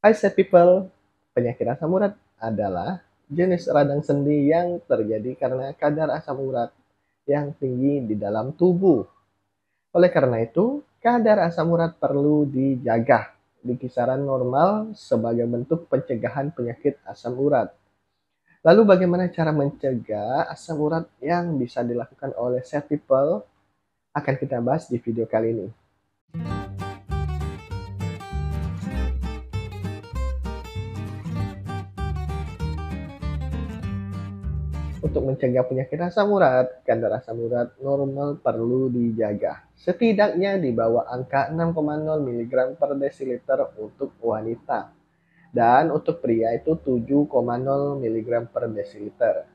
I said people, penyakit asam urat adalah jenis radang sendi yang terjadi karena kadar asam urat yang tinggi di dalam tubuh. Oleh karena itu, kadar asam urat perlu dijaga di kisaran normal sebagai bentuk pencegahan penyakit asam urat. Lalu bagaimana cara mencegah asam urat yang bisa dilakukan oleh set people? Akan kita bahas di video kali ini. Untuk mencegah penyakit asam urat, kadar asam urat normal perlu dijaga. Setidaknya di bawah angka 6,0 mg per desiliter untuk wanita. Dan untuk pria itu 7,0 mg per desiliter.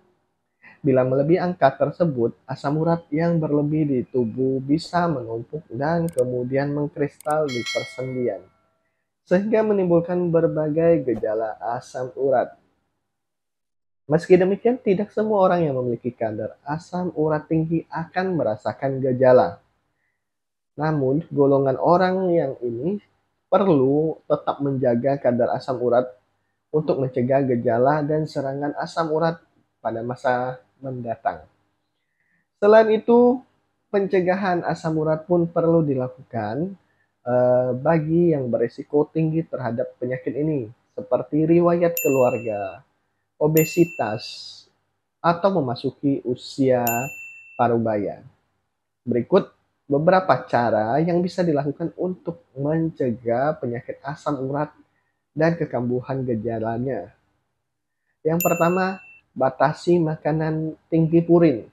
Bila melebihi angka tersebut, asam urat yang berlebih di tubuh bisa menumpuk dan kemudian mengkristal di persendian, sehingga menimbulkan berbagai gejala asam urat Meski demikian, tidak semua orang yang memiliki kadar asam urat tinggi akan merasakan gejala. Namun, golongan orang yang ini perlu tetap menjaga kadar asam urat untuk mencegah gejala dan serangan asam urat pada masa mendatang. Selain itu, pencegahan asam urat pun perlu dilakukan eh, bagi yang berisiko tinggi terhadap penyakit ini, seperti riwayat keluarga, obesitas, atau memasuki usia parubaya. Berikut beberapa cara yang bisa dilakukan untuk mencegah penyakit asam urat dan kekambuhan gejalanya. Yang pertama, batasi makanan tinggi purin.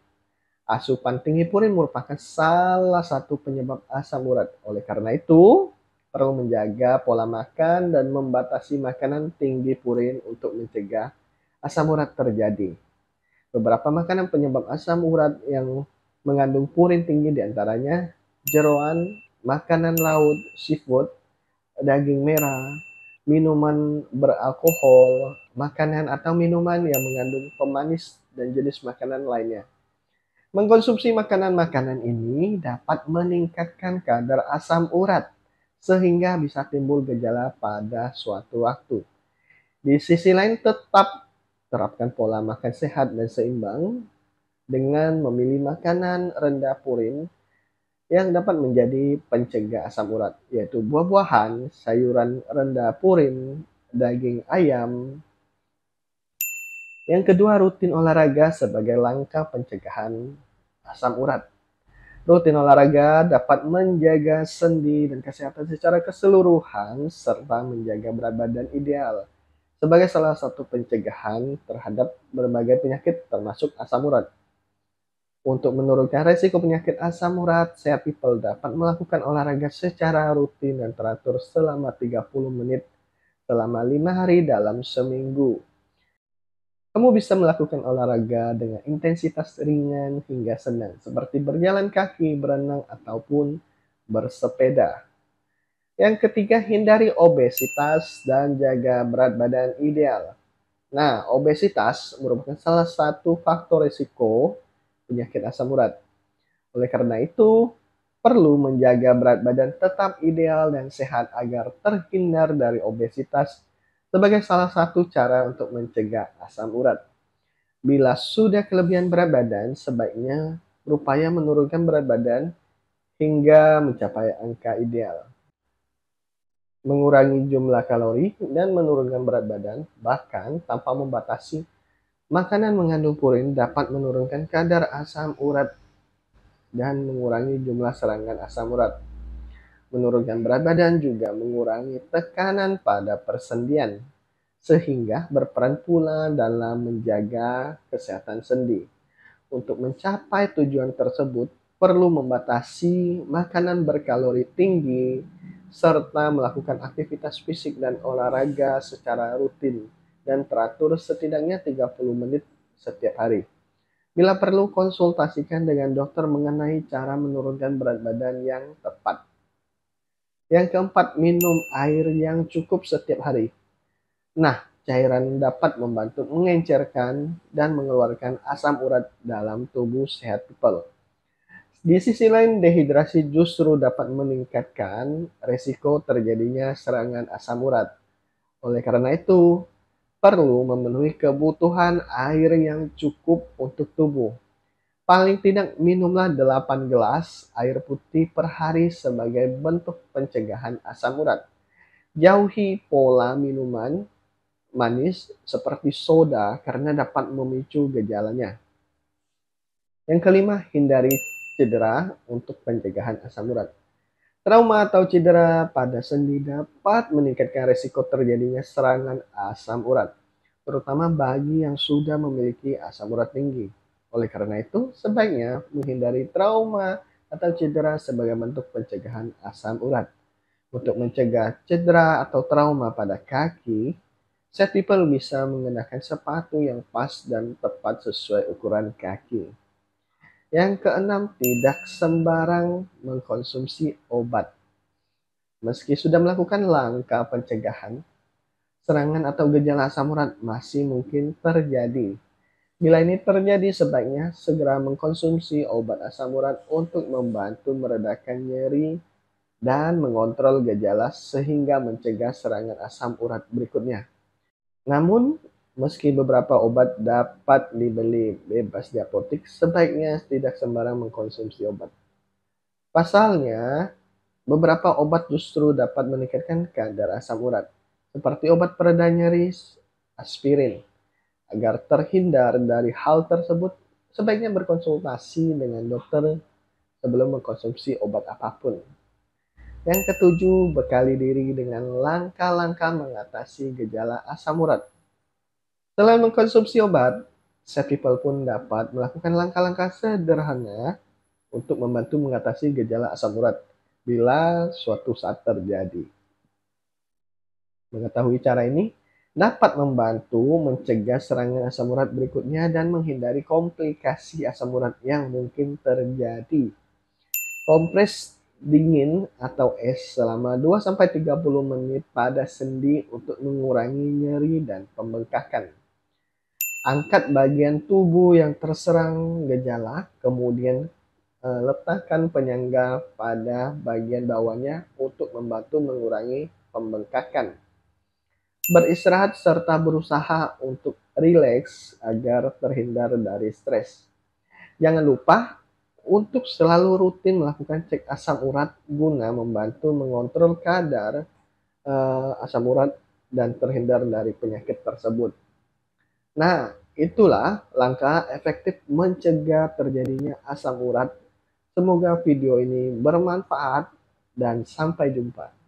Asupan tinggi purin merupakan salah satu penyebab asam urat. Oleh karena itu, perlu menjaga pola makan dan membatasi makanan tinggi purin untuk mencegah asam urat terjadi. Beberapa makanan penyebab asam urat yang mengandung purin tinggi diantaranya jeroan, makanan laut, seafood, daging merah, minuman beralkohol, makanan atau minuman yang mengandung pemanis dan jenis makanan lainnya. Mengkonsumsi makanan-makanan ini dapat meningkatkan kadar asam urat sehingga bisa timbul gejala pada suatu waktu. Di sisi lain tetap Terapkan pola makan sehat dan seimbang dengan memilih makanan rendah purin yang dapat menjadi pencegah asam urat, yaitu buah-buahan, sayuran rendah purin, daging ayam. Yang kedua, rutin olahraga sebagai langkah pencegahan asam urat. Rutin olahraga dapat menjaga sendi dan kesehatan secara keseluruhan serta menjaga berat badan ideal sebagai salah satu pencegahan terhadap berbagai penyakit termasuk asam urat. Untuk menurunkan resiko penyakit asam urat, sehat people dapat melakukan olahraga secara rutin dan teratur selama 30 menit selama 5 hari dalam seminggu. Kamu bisa melakukan olahraga dengan intensitas ringan hingga sedang seperti berjalan kaki, berenang, ataupun bersepeda. Yang ketiga, hindari obesitas dan jaga berat badan ideal. Nah, obesitas merupakan salah satu faktor risiko penyakit asam urat. Oleh karena itu, perlu menjaga berat badan tetap ideal dan sehat agar terhindar dari obesitas sebagai salah satu cara untuk mencegah asam urat. Bila sudah kelebihan berat badan, sebaiknya berupaya menurunkan berat badan hingga mencapai angka ideal mengurangi jumlah kalori, dan menurunkan berat badan, bahkan tanpa membatasi makanan mengandung purin dapat menurunkan kadar asam urat dan mengurangi jumlah serangan asam urat. Menurunkan berat badan juga mengurangi tekanan pada persendian, sehingga berperan pula dalam menjaga kesehatan sendi. Untuk mencapai tujuan tersebut, perlu membatasi makanan berkalori tinggi serta melakukan aktivitas fisik dan olahraga secara rutin dan teratur setidaknya 30 menit setiap hari. Bila perlu, konsultasikan dengan dokter mengenai cara menurunkan berat badan yang tepat. Yang keempat, minum air yang cukup setiap hari. Nah, cairan dapat membantu mengencerkan dan mengeluarkan asam urat dalam tubuh sehat people. Di sisi lain, dehidrasi justru dapat meningkatkan resiko terjadinya serangan asam urat. Oleh karena itu, perlu memenuhi kebutuhan air yang cukup untuk tubuh. Paling tidak minumlah 8 gelas air putih per hari sebagai bentuk pencegahan asam urat. Jauhi pola minuman manis seperti soda karena dapat memicu gejalanya. Yang kelima, hindari cedera untuk pencegahan asam urat. Trauma atau cedera pada sendi dapat meningkatkan risiko terjadinya serangan asam urat, terutama bagi yang sudah memiliki asam urat tinggi. Oleh karena itu, sebaiknya menghindari trauma atau cedera sebagai bentuk pencegahan asam urat. Untuk mencegah cedera atau trauma pada kaki, set people bisa mengenakan sepatu yang pas dan tepat sesuai ukuran kaki. Yang keenam, tidak sembarang mengkonsumsi obat. Meski sudah melakukan langkah pencegahan, serangan atau gejala asam urat masih mungkin terjadi. Bila ini terjadi, sebaiknya segera mengkonsumsi obat asam urat untuk membantu meredakan nyeri dan mengontrol gejala sehingga mencegah serangan asam urat berikutnya. Namun, Meski beberapa obat dapat dibeli bebas di apotik, sebaiknya tidak sembarang mengkonsumsi obat. Pasalnya, beberapa obat justru dapat meningkatkan kadar asam urat, seperti obat pereda nyeri aspirin. Agar terhindar dari hal tersebut, sebaiknya berkonsultasi dengan dokter sebelum mengkonsumsi obat apapun. Yang ketujuh, bekali diri dengan langkah-langkah mengatasi gejala asam urat dalam mengkonsumsi obat, set people pun dapat melakukan langkah-langkah sederhana untuk membantu mengatasi gejala asam urat bila suatu saat terjadi. Mengetahui cara ini dapat membantu mencegah serangan asam urat berikutnya dan menghindari komplikasi asam urat yang mungkin terjadi. Kompres dingin atau es selama 2-30 menit pada sendi untuk mengurangi nyeri dan pembengkakan angkat bagian tubuh yang terserang gejala, kemudian eh, letakkan penyangga pada bagian bawahnya untuk membantu mengurangi pembengkakan. Beristirahat serta berusaha untuk rileks agar terhindar dari stres. Jangan lupa untuk selalu rutin melakukan cek asam urat guna membantu mengontrol kadar uh, asam urat dan terhindar dari penyakit tersebut. Nah, itulah langkah efektif mencegah terjadinya asam urat. Semoga video ini bermanfaat dan sampai jumpa.